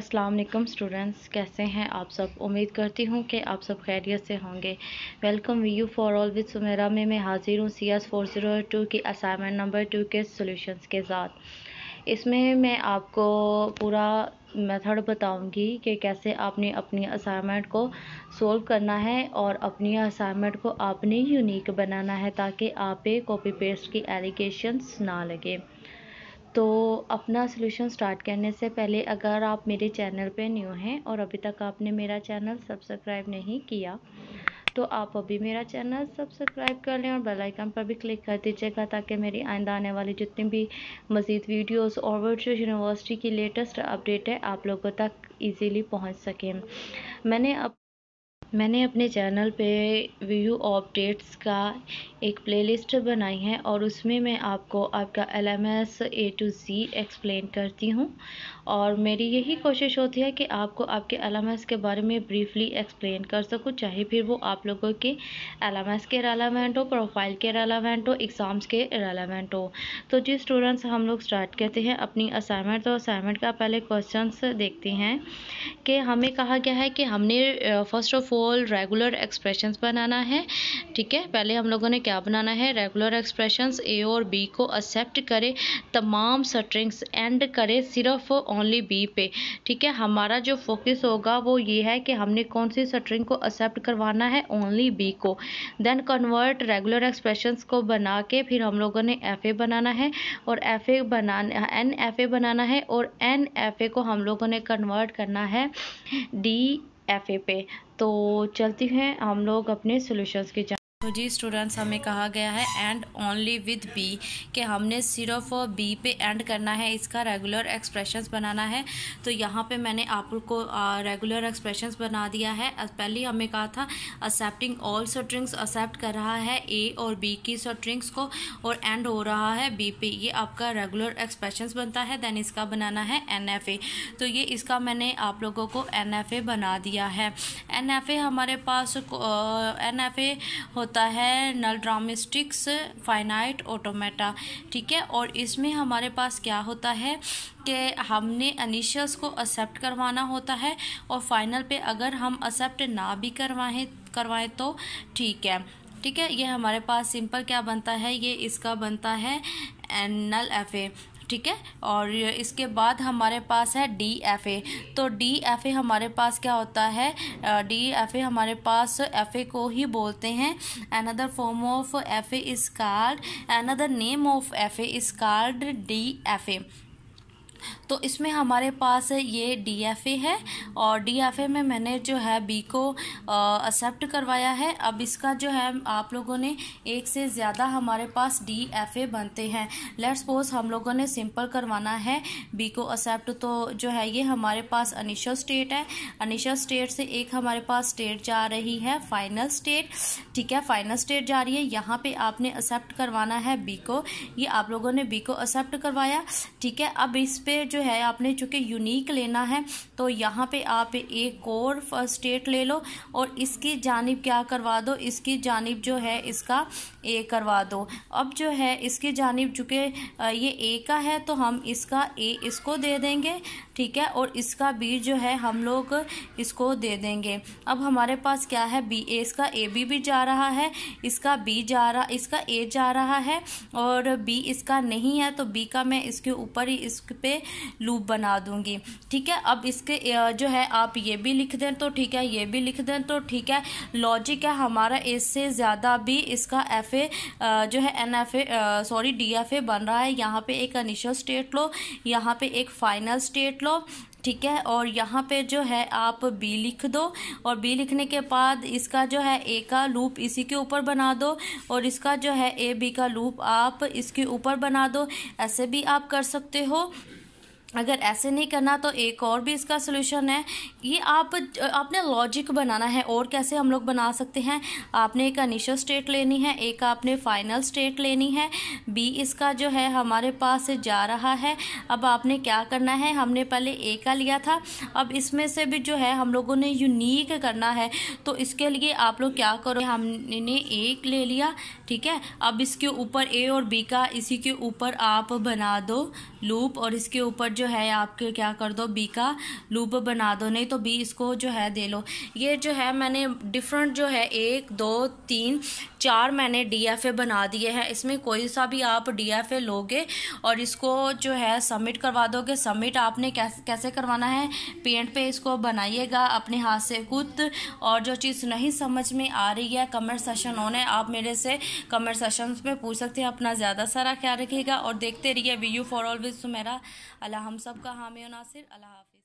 अस्सलाम वालेकुम स्टूडेंट्स कैसे हैं आप सब उम्मीद करती हूँ कि आप सब खैरियत से होंगे welcome V U for all with Sumera में मैं हाजिर हूँ C S four zero two की असाइनमेंट नंबर टू के सॉल्यूशंस के साथ इसमें मैं आपको पूरा मेथड बताऊंगी कि कैसे आपने अपनी असाइनमेंट को सोल्व करना है और अपनी असाइनमेंट को आपने यूनिक बनाना है ताकि आप पे कॉपी पेस्ट की एलिगेशंस ना लगे तो अपना सोल्यूशन स्टार्ट करने से पहले अगर आप मेरे चैनल पे न्यू हैं और अभी तक आपने मेरा चैनल सब्सक्राइब नहीं किया तो आप अभी मेरा चैनल सब्सक्राइब कर लें और बेल आइकन पर भी क्लिक कर दीजिएगा ताकि मेरी आइंदा आने वाली जितनी भी मज़ीद वीडियोस और वर्चुअल यूनिवर्सिटी की लेटेस्ट अपडेट है आप लोगों तक इजीली पहुंच सकें मैंने अब मैंने अपने चैनल पे व्यू अपडेट्स का एक प्लेलिस्ट बनाई है और उसमें मैं आपको आपका L M S A to Z explain करती हूँ और मेरी यही कोशिश होती है कि आपको आपके एल एम एस के बारे में ब्रीफली एक्सप्लेन कर सकूँ चाहे फिर वो आप लोगों के एल एम एस के रेलावेंट हो प्रोफाइल के रेलावेंट हो एग्ज़ाम्स के रेलावेंट हो तो जी स्टूडेंट्स हम लोग स्टार्ट करते हैं अपनी असाइनमेंट तो असाइनमेंट का पहले क्वेश्चन देखते हैं कि हमें कहा गया है कि हमने first of all all regular expressions বানানা হ্যায় ঠিক হ্যায় পেহলে হাম লোগোনে ক্যায়া বানানা হ্যায় রেগুলার এক্সপ্রেশনস এ অর বি কো অ্যাকসেপ্ট করে तमाम सा स्ट्रिंग्स एंड करे सिर्फ ओनली बी पे ঠিক হ্যায় হামারা জো ফোকাস হোগা ওয়ে ইয়ে হ্যায় কি হামনে কোনসি স্ট্রিং কো অ্যাকসেপ্ট করवाना হ্যায় অনলি বি কো দেন কনভার্ট রেগুলার এক্সপ্রেশনস কো বনা কে ফির হাম লোগোনে এফএ বানানা হ্যায় অর এফএ বানানা এন এফএ বানানা হ্যায় অর এন এফএ কো হাম লোগোনে কনভার্ট করনা হ্যায় ডি एफ पे तो चलती हैं हम लोग अपने सोल्यूशंस की तो जी स्टूडेंट्स हमें कहा गया है एंड ओनली विद बी कि हमने सिर्फ बी पे एंड करना है इसका रेगुलर एक्सप्रेशंस बनाना है तो यहाँ पे मैंने आप को रेगुलर एक्सप्रेशंस बना दिया है पहले हमें कहा था एक्सेप्टिंग ऑल स्ट्रिंग्स एक्सेप्ट कर रहा है ए और बी की स्ट्रिंग्स को और एंड हो रहा है बी पे ये आपका रेगुलर एक्सप्रेशंस बनता है देन इसका बनाना है एन तो ये इसका मैंने आप लोगों को एन बना दिया है एन हमारे पास एन होता होता है नल ड्रामिस्टिक्स फाइनाइट ऑटोमेटा ठीक है और इसमें हमारे पास क्या होता है कि हमने अनिशियस को एक्सेप्ट करवाना होता है और फाइनल पे अगर हम एक्सेप्ट ना भी करवाएं करवाएं तो ठीक है ठीक है ये हमारे पास सिंपल क्या बनता है ये इसका बनता है नल एफ ए ठीक है और इसके बाद हमारे पास है डी एफ ए तो डी एफ ए हमारे पास क्या होता है डी एफ ए हमारे पास एफ ए को ही बोलते हैं another form of F A is called another name of F A is called D F A तो इसमें हमारे पास ये डी एफ ए है और डी एफ ए में मैंने जो है बी को एक्सेप्ट करवाया है अब इसका जो है आप लोगों ने एक से ज़्यादा हमारे पास डी एफ ए बनते हैं लेट सपोज हम लोगों ने सिंपल करवाना है बी को एक्सेप्ट तो जो है ये हमारे पास अनिशल स्टेट है अनिशल स्टेट से एक हमारे पास स्टेट जा रही है फाइनल स्टेट ठीक है फाइनल स्टेट जा रही है यहाँ पे आपने एक्सेप्ट करवाना है बी को ये आप लोगों ने बी को एक्सेप्ट करवाया ठीक है अब इस पर जो है आपने चूंकि यूनिक लेना है तो यहाँ पे आप एक और स्टेट ले लो और इसकी जानब क्या करवा दो इसकी जानब जो है इसका ए करवा दो अब जो है इसकी जानब चूंकि ये ए का है तो हम इसका ए इसको दे देंगे ठीक है और इसका बीज जो है हम लोग इसको दे देंगे अब हमारे पास क्या है बी ए इसका ए बी भी जा रहा है इसका बी जा रहा इसका ए जा रहा है और बी इसका नहीं है तो बी का मैं इसके ऊपर ही इस पर लूप बना दूंगी ठीक है अब इसके जो है आप ये भी लिख दें तो ठीक है ये भी लिख दें तो ठीक है लॉजिक है हमारा इससे ज़्यादा भी इसका एफ ए जो है N F A sorry D F A बन रहा है यहाँ पे एक अनिशल स्टेट लो यहाँ पे एक फाइनल स्टेट लो लो ठीक है और यहाँ पे जो है आप बी लिख दो और बी लिखने के बाद इसका जो है ए का लूप इसी के ऊपर बना दो और इसका जो है ए बी का लूप आप इसके ऊपर बना दो ऐसे भी आप कर सकते हो अगर ऐसे नहीं करना तो एक और भी इसका सोल्यूशन है ये आप आपने लॉजिक बनाना है और कैसे हम लोग बना सकते हैं आपने एक अनिशल स्टेट लेनी है एक आपने फाइनल स्टेट लेनी है बी इसका जो है हमारे पास जा रहा है अब आपने क्या करना है हमने पहले ए का लिया था अब इसमें से भी जो है हम लोगों ने यूनिक करना है तो इसके लिए आप लोग क्या करो हमने एक ले लिया ठीक है अब इसके ऊपर ए और बी का इसी के ऊपर आप बना दो लूप और इसके ऊपर जो है आपके क्या कर दो बी का लूप बना दो नहीं तो बी इसको जो है दे लो ये जो है मैंने डिफरेंट जो है एक दो तीन चार मैंने डीएफए बना दिए हैं इसमें कोई सा भी आप डीएफए लोगे और इसको जो है सबमिट करवा दोगे सबमिट आपने कैसे कैसे करवाना है पेंट पे इसको बनाइएगा अपने हाथ से खुद और जो चीज़ नहीं समझ में आ रही है कमेंट सेशन ऑन है आप मेरे से कमेंट सेशन में पूछ सकते हैं अपना ज़्यादा सारा ख्याल रखिएगा और देखते रहिए V U for always Sumera अल्लाह हम सब का हामी नासिर अल्लाह हाफि